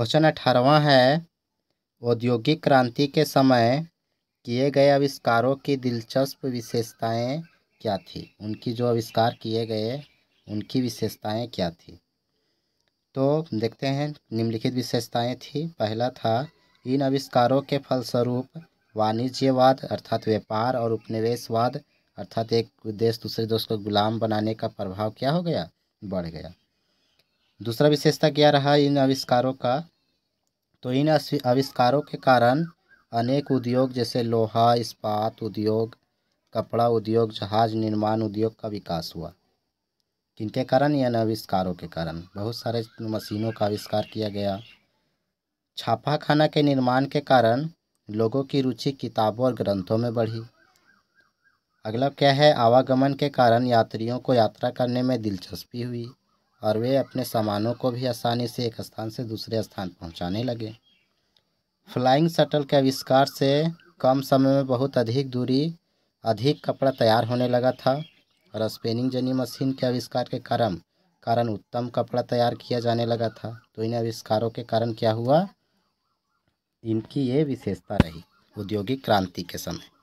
question अठारवा है औद्योगिक क्रांति के समय किए गए आविष्कारों की दिलचस्प विशेषताएं क्या थी उनकी जो आविष्कार किए गए उनकी विशेषताएं क्या थी तो देखते हैं निम्नलिखित विशेषताएं थी पहला था इन आविष्कारों के फलस्वरूप वाणिज्यवाद अर्थात व्यापार और उपनिवेशवाद अर्थात एक देश दूसरे देश को गुलाम बनाने का प्रभाव क्या हो गया बढ़ गया दूसरा विशेषता क्या रहा इन आविष्कारों का तो इन आविष्कारों के कारण अनेक उद्योग जैसे लोहा इस्पात उद्योग कपड़ा उद्योग जहाज निर्माण उद्योग का विकास हुआ किनके कारण या आविष्कारों के कारण बहुत सारे मशीनों का आविष्कार किया गया छापा खाना के निर्माण के कारण लोगों की रुचि किताबों और ग्रंथों में बढ़ी अगला क्या है आवागमन के कारण यात्रियों को यात्रा करने में दिलचस्पी हुई और वे अपने सामानों को भी आसानी से एक स्थान से दूसरे स्थान पहुंचाने लगे फ्लाइंग शटल के आविष्कार से कम समय में बहुत अधिक दूरी अधिक कपड़ा तैयार होने लगा था और स्पिनिंग जनी मशीन के आविष्कार के कारण कारण उत्तम कपड़ा तैयार किया जाने लगा था तो इन आविष्कारों के कारण क्या हुआ इनकी ये विशेषता रही औद्योगिक क्रांति के समय